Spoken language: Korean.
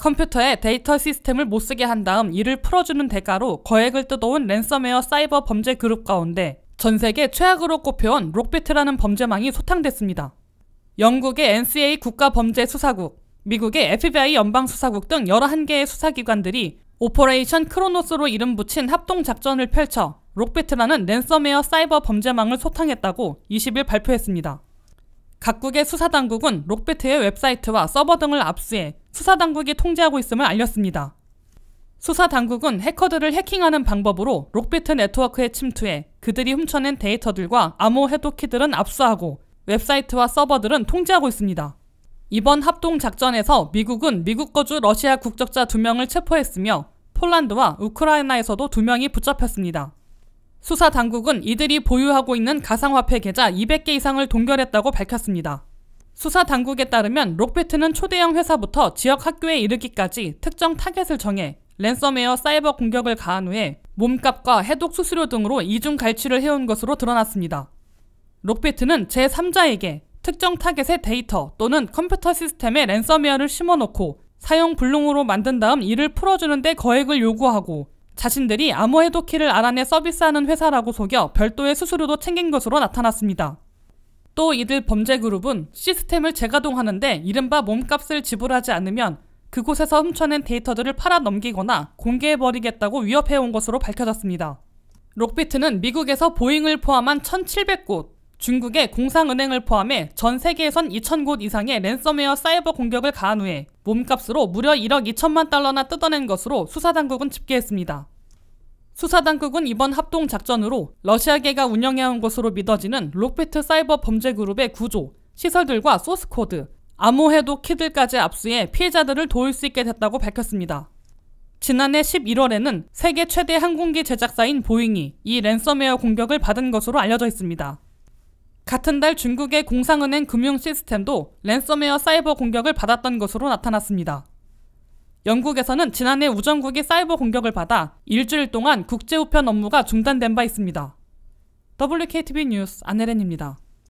컴퓨터에 데이터 시스템을 못쓰게 한 다음 이를 풀어주는 대가로 거액을 뜯어온 랜섬웨어 사이버 범죄 그룹 가운데 전 세계 최악으로 꼽혀온 록비트라는 범죄망이 소탕됐습니다. 영국의 NCA 국가범죄수사국, 미국의 FBI 연방수사국 등 11개의 수사기관들이 오퍼레이션 크로노스로 이름 붙인 합동작전을 펼쳐 록비트라는 랜섬웨어 사이버 범죄망을 소탕했다고 20일 발표했습니다. 각국의 수사당국은 록비트의 웹사이트와 서버 등을 압수해 수사당국이 통제하고 있음을 알렸습니다. 수사당국은 해커들을 해킹하는 방법으로 록비트 네트워크에 침투해 그들이 훔쳐낸 데이터들과 암호 해독 키들은 압수하고 웹사이트와 서버들은 통제하고 있습니다. 이번 합동작전에서 미국은 미국 거주 러시아 국적자 2명을 체포했으며 폴란드와 우크라이나에서도 2명이 붙잡혔습니다. 수사당국은 이들이 보유하고 있는 가상화폐 계좌 200개 이상을 동결했다고 밝혔습니다. 수사 당국에 따르면 록베트는 초대형 회사부터 지역 학교에 이르기까지 특정 타겟을 정해 랜섬웨어 사이버 공격을 가한 후에 몸값과 해독 수수료 등으로 이중 갈취를 해온 것으로 드러났습니다. 록베트는 제3자에게 특정 타겟의 데이터 또는 컴퓨터 시스템에 랜섬웨어를 심어놓고 사용 불능으로 만든 다음 이를 풀어주는데 거액을 요구하고 자신들이 암호 해독키를 알아내 서비스하는 회사라고 속여 별도의 수수료도 챙긴 것으로 나타났습니다. 또 이들 범죄 그룹은 시스템을 재가동하는데 이른바 몸값을 지불하지 않으면 그곳에서 훔쳐낸 데이터들을 팔아 넘기거나 공개해버리겠다고 위협해온 것으로 밝혀졌습니다. 록비트는 미국에서 보잉을 포함한 1,700곳, 중국의 공상은행을 포함해 전 세계에선 2,000곳 이상의 랜섬웨어 사이버 공격을 가한 후에 몸값으로 무려 1억 2천만 달러나 뜯어낸 것으로 수사당국은 집계했습니다. 수사당국은 이번 합동작전으로 러시아계가 운영해온 것으로 믿어지는 록피트 사이버 범죄 그룹의 구조, 시설들과 소스코드, 암호해독 키들까지 압수해 피해자들을 도울 수 있게 됐다고 밝혔습니다. 지난해 11월에는 세계 최대 항공기 제작사인 보잉이 이 랜섬웨어 공격을 받은 것으로 알려져 있습니다. 같은 달 중국의 공상은행 금융 시스템도 랜섬웨어 사이버 공격을 받았던 것으로 나타났습니다. 영국에서는 지난해 우정국이 사이버 공격을 받아 일주일 동안 국제 우편 업무가 중단된 바 있습니다. WKTV 뉴스 안혜렌입니다.